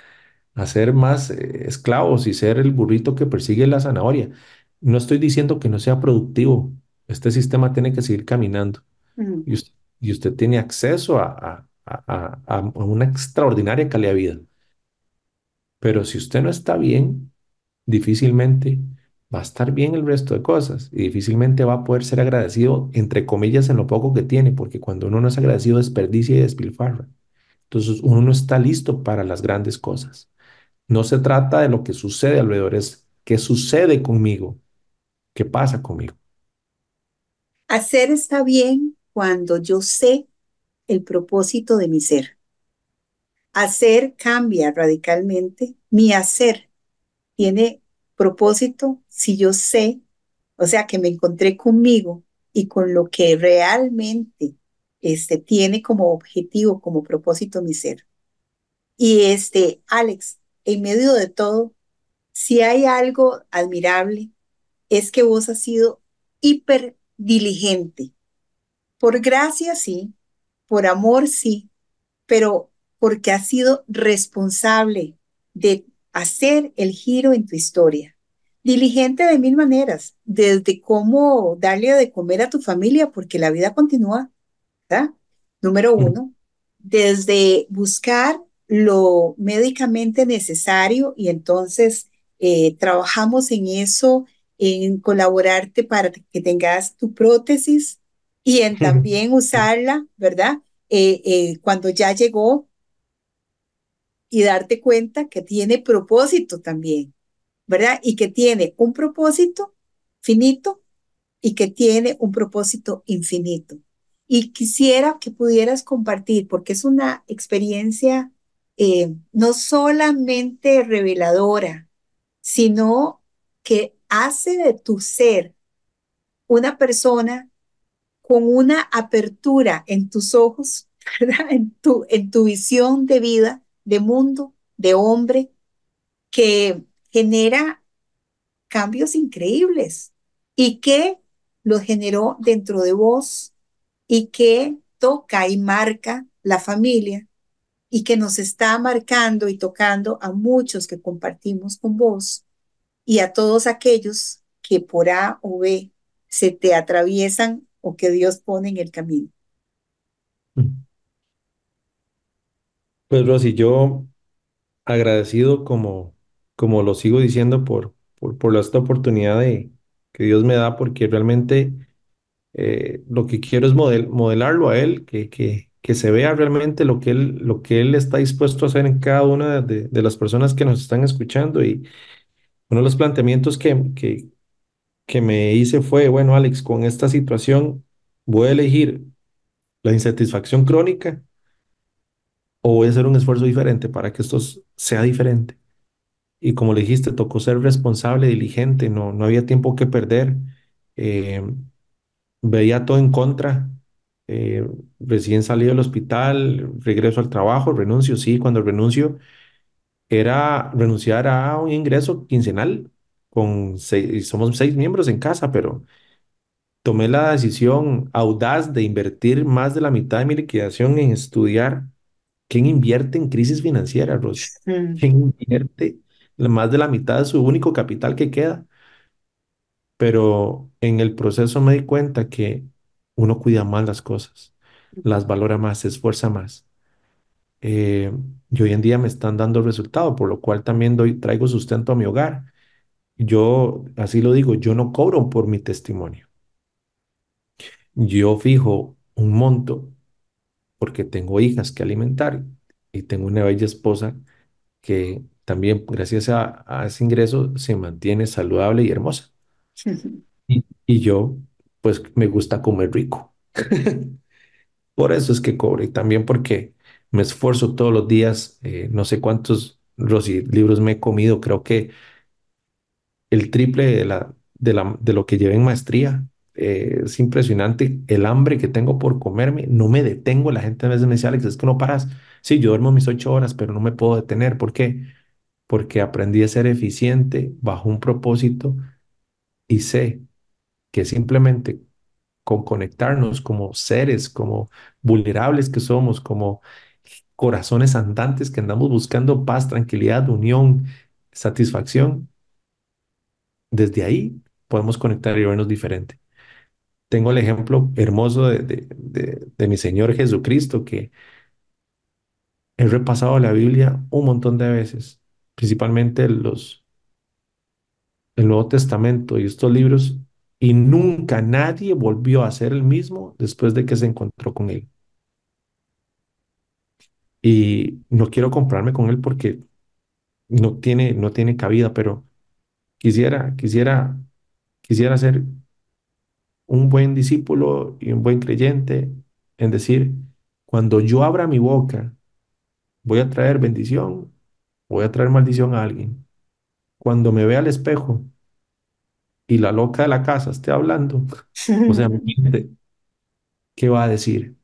ser más eh, esclavos y ser el burrito que persigue la zanahoria. No estoy diciendo que no sea productivo. Este sistema tiene que seguir caminando. y, usted, tiene acceso a a, una extraordinaria calidad de vida. Pero si usted no está bien, difícilmente va a estar bien el resto de cosas y difícilmente va a poder ser agradecido, entre comillas, en lo poco que tiene, porque cuando uno no es agradecido desperdicia y despilfarra. Entonces uno no está listo para las grandes cosas. No se trata de lo que sucede alrededor, es qué sucede conmigo, qué pasa conmigo. Hacer está bien cuando yo sé el propósito de mi ser. Hacer cambia radicalmente mi hacer. Tiene propósito si yo sé, o sea, que me encontré conmigo y con lo que realmente este, tiene como objetivo, como propósito mi ser. Y este, Alex, en medio de todo, si hay algo admirable, es que vos has sido hiper diligente. Por gracia, sí, por amor sí, pero porque has sido responsable de hacer el giro en tu historia. Diligente de mil maneras, desde cómo darle de comer a tu familia, porque la vida continúa, ¿verdad? Número uno, desde buscar lo médicamente necesario y entonces eh, trabajamos en eso, en colaborarte para que tengas tu prótesis, y en también usarla, ¿verdad? Eh, eh, cuando ya llegó y darte cuenta que tiene propósito también, ¿verdad? Y que tiene un propósito finito y que tiene un propósito infinito. Y quisiera que pudieras compartir, porque es una experiencia eh, no solamente reveladora, sino que hace de tu ser una persona con una apertura en tus ojos, En, tu, en tu visión de vida, de mundo, de hombre, que genera cambios increíbles y que lo generó dentro de vos y que toca y marca la familia y que nos está marcando y tocando a muchos que compartimos con vos y a todos aquellos que por A o B se te atraviesan o que Dios pone en el camino. Pues Rosy, yo agradecido como, como lo sigo diciendo por, por, por esta oportunidad de, que Dios me da, porque realmente eh, lo que quiero es modelarlo a Él, que, que, que, se vea realmente lo que, él, lo que Él está dispuesto a hacer en cada una de, de las personas que nos están escuchando. Y uno de los planteamientos que, que me hice fue, bueno, Alex, con esta situación voy a elegir la insatisfacción crónica o voy a hacer un esfuerzo diferente para que esto sea diferente. Y como le dijiste, tocó ser responsable, diligente, no, no había tiempo que perder. Em, veía todo en contra. Eh, recién salido del hospital, regreso al trabajo, renuncio, sí, cuando renuncio era renunciar a un ingreso quincenal con seis, somos seis miembros en casa, pero tomé la decisión audaz de invertir más de la mitad de mi liquidación en estudiar quién invierte en crisis financiera, Rosy. Mm. ¿Quién invierte más de la mitad de su único capital que queda? Pero en el proceso me di cuenta que uno cuida más las cosas, las valora más, se esfuerza más. Eh, y hoy en día me están dando resultado, por lo cual también doy, traigo sustento a mi hogar yo así lo digo, yo no cobro por mi testimonio. Yo fijo un monto porque tengo hijas que alimentar y tengo una bella esposa que también gracias a, ese ingreso se mantiene saludable y hermosa. Y, yo, pues me gusta comer rico. por eso es que cobro y también porque me esfuerzo todos los días, eh, no sé cuántos libros me he comido, creo que el triple de, la, de, lo que llevé en maestría. Eh, es impresionante el hambre que tengo por comerme. No me detengo. La gente a veces me dice, Alex, es que no paras. Sí, yo duermo mis ocho horas, pero no me puedo detener. ¿Por qué? Porque aprendí a ser eficiente bajo un propósito y sé que simplemente con conectarnos como seres, como vulnerables que somos, como corazones andantes que andamos buscando paz, tranquilidad, unión, satisfacción, desde ahí podemos conectar y vernos diferente. Tengo el ejemplo hermoso de, mi Señor Jesucristo, que he repasado la Biblia un montón de veces, principalmente los, el Nuevo Testamento y estos libros, y nunca nadie volvió a ser el mismo después de que se encontró con él. Y no quiero comprarme con él porque no tiene, no tiene cabida, pero Quisiera, quisiera, quisiera ser un buen discípulo y un buen creyente en decir, cuando yo abra mi boca, voy a traer bendición, voy a traer maldición a alguien. Cuando me vea al espejo y la loca de la casa esté hablando, o sea, ¿qué va a decir?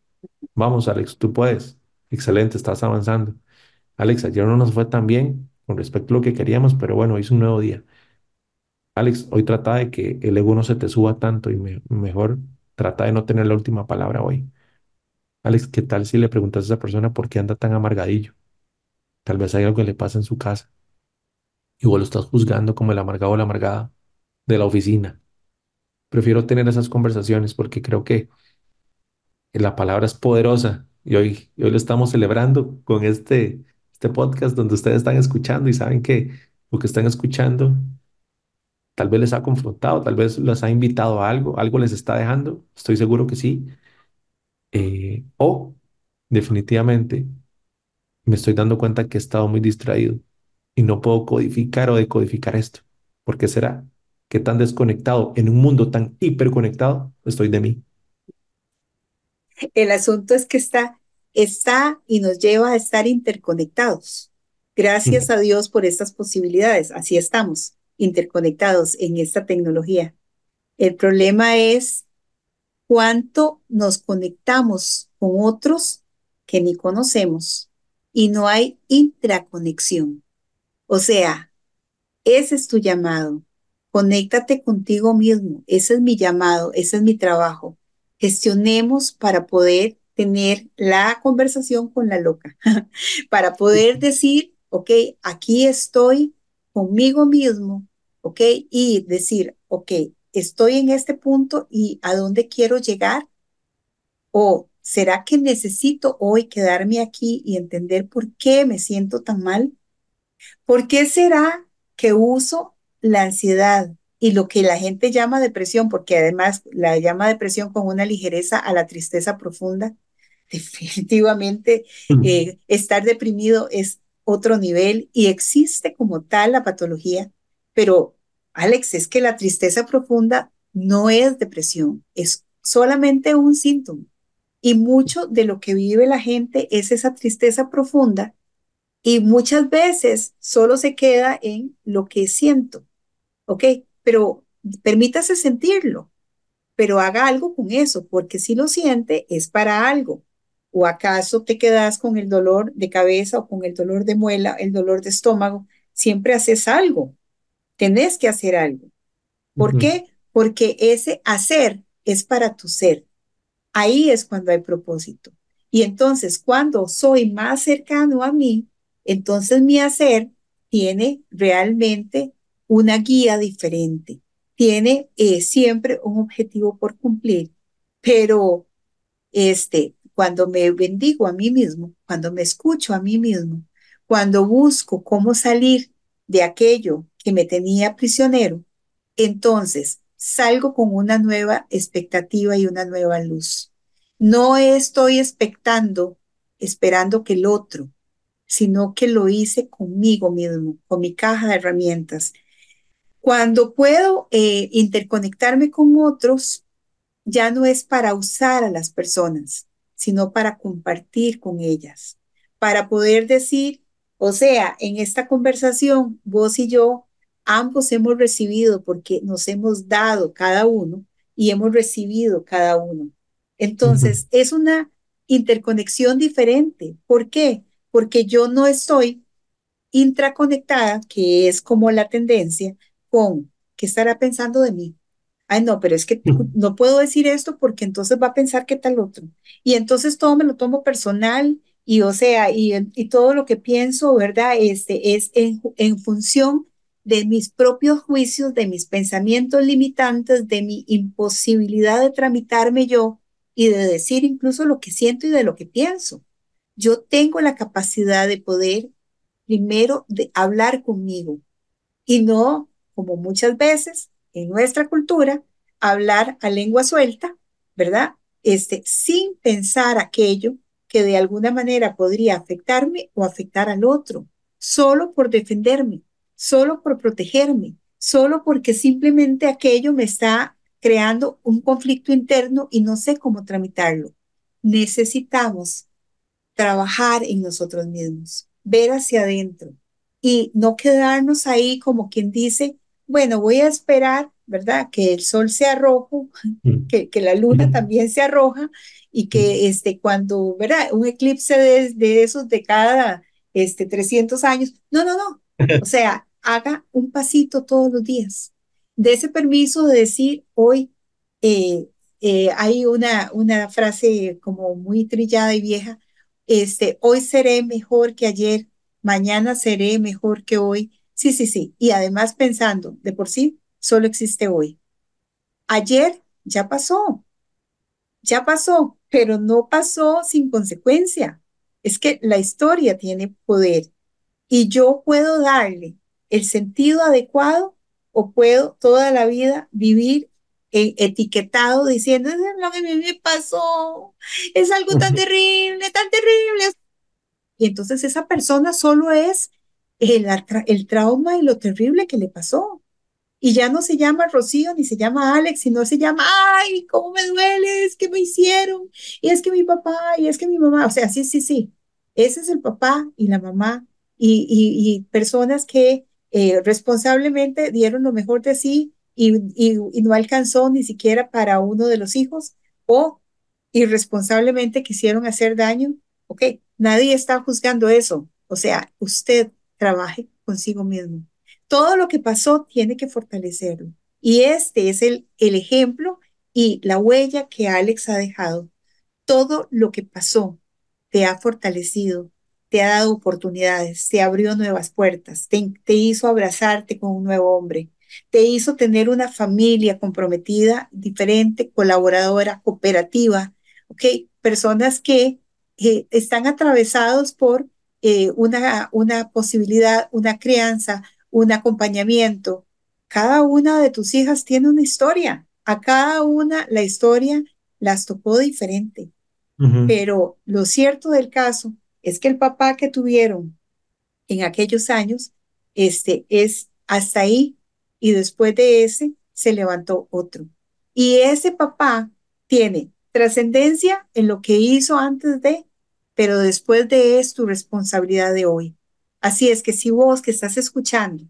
Vamos, Alex, tú puedes. Excelente, estás avanzando. Alex, ayer no nos fue tan bien con respecto a lo que queríamos, pero bueno, hoy es un nuevo día. Alex, hoy trata de que el ego no se te suba tanto y mejor trata de no tener la última palabra hoy. Alex, ¿qué tal si le preguntas a esa persona por qué anda tan amargadillo? Tal vez hay algo que le pasa en su casa y vos lo estás juzgando como el amargado o la amargada de la oficina. Prefiero tener esas conversaciones porque creo que la palabra es poderosa y hoy, hoy lo estamos celebrando con este, este podcast donde ustedes están escuchando y saben que lo que están escuchando tal vez les ha confrontado, tal vez les ha invitado a algo, algo les está dejando, estoy seguro que sí. Eh, o definitivamente me estoy dando cuenta que he estado muy distraído y no puedo codificar o decodificar esto. ¿Por qué será? que tan desconectado en un mundo tan hiperconectado estoy de mí? El asunto es que está, está y nos lleva a estar interconectados. Gracias a Dios por estas posibilidades. Así estamos interconectados en esta tecnología. El problema es cuánto nos conectamos con otros que ni conocemos y no hay intraconexión. O sea, ese es tu llamado. Conéctate contigo mismo. Ese es mi llamado, ese es mi trabajo. Gestionemos para poder tener la conversación con la loca, para poder decir, ok, aquí estoy, conmigo mismo, ¿ok? Y decir, ok, estoy en este punto y a dónde quiero llegar. O será que necesito hoy quedarme aquí y entender por qué me siento tan mal. ¿Por qué será que uso la ansiedad y lo que la gente llama depresión, porque además la llama depresión con una ligereza a la tristeza profunda? Definitivamente eh, estar deprimido es otro nivel y existe como tal la patología, pero Alex, es que la tristeza profunda no es depresión, es solamente un síntoma. Y mucho de lo que vive la gente es esa tristeza profunda y muchas veces solo se queda en lo que siento, ¿ok? Pero permítase sentirlo, pero haga algo con eso, porque si lo siente es para algo. ¿O acaso te quedas con el dolor de cabeza o con el dolor de muela, el dolor de estómago? Siempre haces algo. Tenés que hacer algo. ¿Por qué? Porque ese hacer es para tu ser. Ahí es cuando hay propósito. Y entonces, cuando soy más cercano a mí, entonces mi hacer tiene realmente una guía diferente. Tiene eh, siempre un objetivo por cumplir, pero este, cuando me bendigo a mí mismo, cuando me escucho a mí mismo, cuando busco cómo salir de aquello que me tenía prisionero, entonces salgo con una nueva expectativa y una nueva luz. No estoy expectando, esperando que el otro, sino que lo hice conmigo mismo, con mi caja de herramientas. Cuando puedo eh, interconectarme con otros, ya no es para usar a las personas, sino para compartir con ellas, para poder decir, o sea, en esta conversación, vos y yo, ambos hemos recibido porque nos hemos dado cada uno y hemos recibido cada uno. Entonces, es una interconexión diferente. ¿Por qué? Porque yo no estoy intraconectada, que es como la tendencia, con qué estará pensando de mí, ay, no, pero es que no puedo decir esto porque entonces va a pensar qué tal otro. Y entonces todo me lo tomo personal y o sea, y, y todo lo que pienso, ¿verdad? Este es en, en, función de mis propios juicios, de mis pensamientos limitantes, de mi imposibilidad de tramitarme yo y de decir incluso lo que siento y de lo que pienso. Yo tengo la capacidad de poder primero de hablar conmigo y no como muchas veces en nuestra cultura hablar a lengua suelta, ¿verdad? Este, sin pensar aquello que de alguna manera podría afectarme o afectar al otro, solo por defenderme, solo por protegerme, solo porque simplemente aquello me está creando un conflicto interno y no sé cómo tramitarlo. Necesitamos trabajar en nosotros mismos, ver hacia adentro y no quedarnos ahí como quien dice bueno, voy a esperar, ¿verdad? Que el sol sea rojo, mm. que, la luna también sea roja y que este, cuando, ¿verdad? Un eclipse de, esos de cada este, 300 años. No, no, no. O sea, haga un pasito todos los días. De ese permiso de decir, hoy eh, eh, hay una, una frase como muy trillada y vieja, este, hoy seré mejor que ayer, mañana seré mejor que hoy, Sí, sí, sí. Y además pensando, de por sí, solo existe hoy. Ayer ya pasó, ya pasó, pero no pasó sin consecuencia. Es que la historia tiene poder y yo puedo darle el sentido adecuado o puedo toda la vida vivir eh, etiquetado diciendo, es lo que me pasó, es algo tan terrible, tan terrible. Y entonces esa persona solo es el, el trauma y lo terrible que le pasó. Y ya no se llama Rocío ni se llama Alex, sino se llama, ay, ¿cómo me duele? Es que me hicieron, y es que mi papá, y es que mi mamá, o sea, sí, sí, sí, ese es el papá y la mamá y, y, y personas que eh, responsablemente dieron lo mejor de sí y, y no alcanzó ni siquiera para uno de los hijos o irresponsablemente quisieron hacer daño. Ok, nadie está juzgando eso. O sea, usted trabaje consigo mismo. Todo lo que pasó tiene que fortalecerlo. Y este es el, el ejemplo y la huella que Alex ha dejado. Todo lo que pasó te ha fortalecido, te ha dado oportunidades, te abrió nuevas puertas, te, hizo abrazarte con un nuevo hombre, te hizo tener una familia comprometida, diferente, colaboradora, cooperativa, Personas que eh, están atravesados por eh, una, una posibilidad, una crianza, un acompañamiento. Cada una de tus hijas tiene una historia. A cada una la historia las tocó diferente. Pero lo cierto del caso es que el papá que tuvieron en aquellos años, este es hasta ahí y después de ese se levantó otro. Y ese papá tiene trascendencia en lo que hizo antes de pero después de es tu responsabilidad de hoy. Así es que si vos que estás escuchando,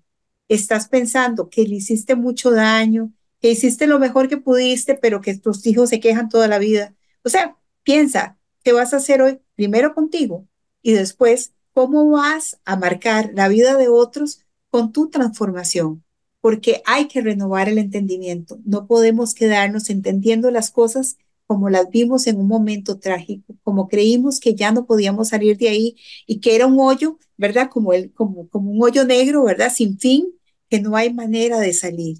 estás pensando que le hiciste mucho daño, que hiciste lo mejor que pudiste, pero que tus hijos se quejan toda la vida, o sea, piensa, ¿qué vas a hacer hoy? Primero contigo y después, ¿cómo vas a marcar la vida de otros con tu transformación? Porque hay que renovar el entendimiento. No podemos quedarnos entendiendo las cosas como las vimos en un momento trágico, como creímos que ya no podíamos salir de ahí y que era un hoyo, ¿verdad? Como, como, como un hoyo negro, ¿verdad? Sin fin, que no hay manera de salir.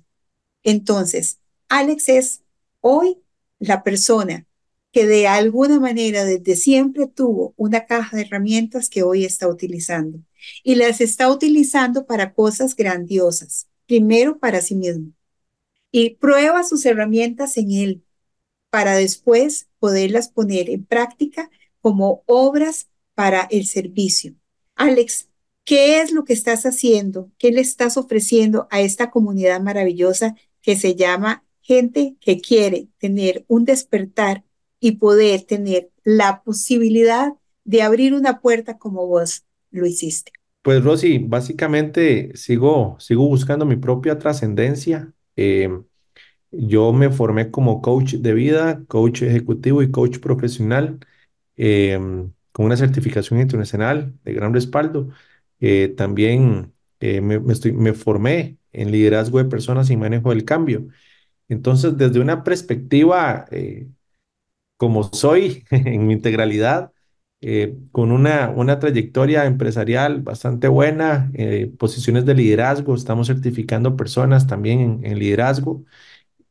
Entonces, Alex es hoy la persona que de alguna manera desde siempre tuvo una caja de herramientas que hoy está utilizando y las está utilizando para cosas grandiosas, primero para sí mismo y prueba sus herramientas en él para después poderlas poner en práctica como obras para el servicio. Alex, ¿qué es lo que estás haciendo? ¿Qué le estás ofreciendo a esta comunidad maravillosa que se llama gente que quiere tener un despertar y poder tener la posibilidad de abrir una puerta como vos lo hiciste? Pues Rosy, básicamente sigo, sigo buscando mi propia trascendencia. Eh, yo me formé como coach de vida, coach ejecutivo y coach profesional, em, con una certificación internacional de gran respaldo. Eh, también eh, me, estoy, me formé en liderazgo de personas y manejo del cambio. Entonces, desde una perspectiva eh, como soy en mi integralidad, con una, una trayectoria empresarial bastante buena, posiciones de liderazgo, estamos certificando personas también en, en liderazgo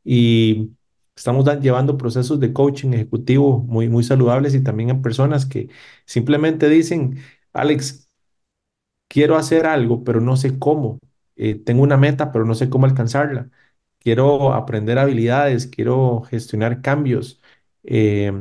y estamos llevando procesos de coaching ejecutivo muy, muy saludables y también en personas que simplemente dicen, Alex, quiero hacer algo, pero no sé cómo. Eh, tengo una meta, pero no sé cómo alcanzarla. Quiero aprender habilidades, quiero gestionar cambios. Eh,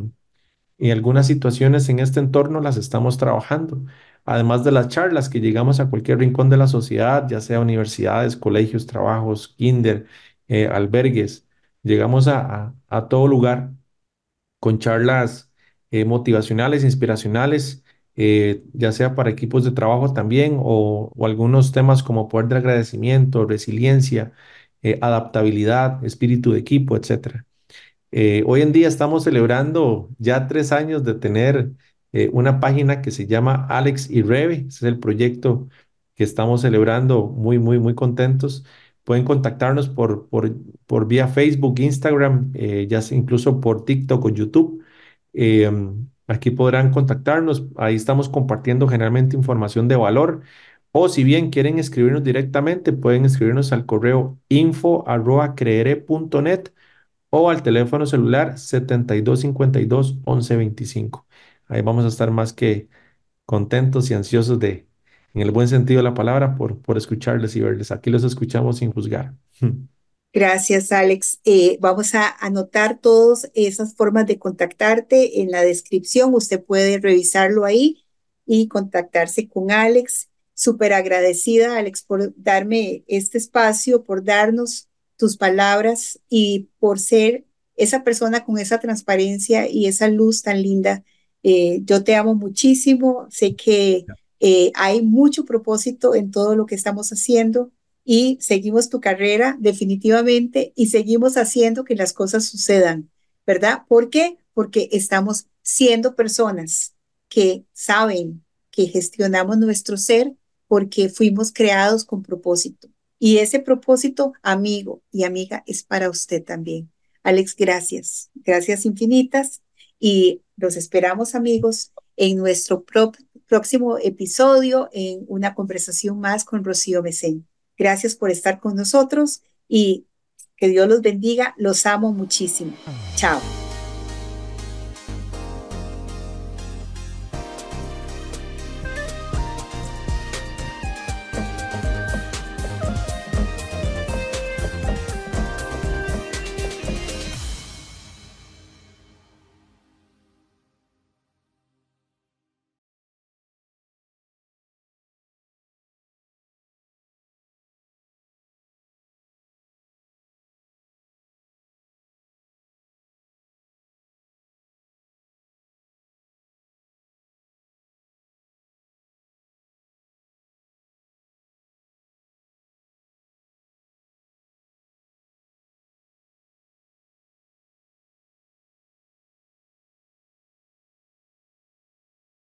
y algunas situaciones en este entorno las estamos trabajando. Además de las charlas que llegamos a cualquier rincón de la sociedad, ya sea universidades, colegios, trabajos, kinder, eh, albergues, Llegamos a, todo lugar con charlas eh, motivacionales, inspiracionales, eh, ya sea para equipos de trabajo también o, algunos temas como poder de agradecimiento, resiliencia, eh, adaptabilidad, espíritu de equipo, etc. hoy en día estamos celebrando ya tres años de tener una página que se llama Alex y Rebe. Ese es el proyecto que estamos celebrando muy, muy, muy contentos. Pueden contactarnos por, por, vía Facebook, Instagram, eh, ya incluso por TikTok o YouTube. Eh, aquí podrán contactarnos. Ahí estamos compartiendo generalmente información de valor. O si bien quieren escribirnos directamente, pueden escribirnos al correo info arroba o al teléfono celular 7252 1125. Ahí vamos a estar más que contentos y ansiosos de, en el buen sentido de la palabra, por, por escucharles y verles. Aquí los escuchamos sin juzgar. Gracias, Alex. Eh, vamos a anotar todas esas formas de contactarte en la descripción. Usted puede revisarlo ahí y contactarse con Alex. Súper agradecida, Alex, por darme este espacio, por darnos tus palabras y por ser esa persona con esa transparencia y esa luz tan linda. Eh, yo te amo muchísimo. Sé que... Eh, hay mucho propósito en todo lo que estamos haciendo y seguimos tu carrera definitivamente y seguimos haciendo que las cosas sucedan, ¿verdad? ¿Por qué? Porque estamos siendo personas que saben que gestionamos nuestro ser porque fuimos creados con propósito. Y ese propósito, amigo y amiga, es para usted también. Alex, gracias. Gracias infinitas y los esperamos, amigos, en nuestro propio próximo episodio en una conversación más con Rocío Becén. Gracias por estar con nosotros y que Dios los bendiga. Los amo muchísimo. Chao.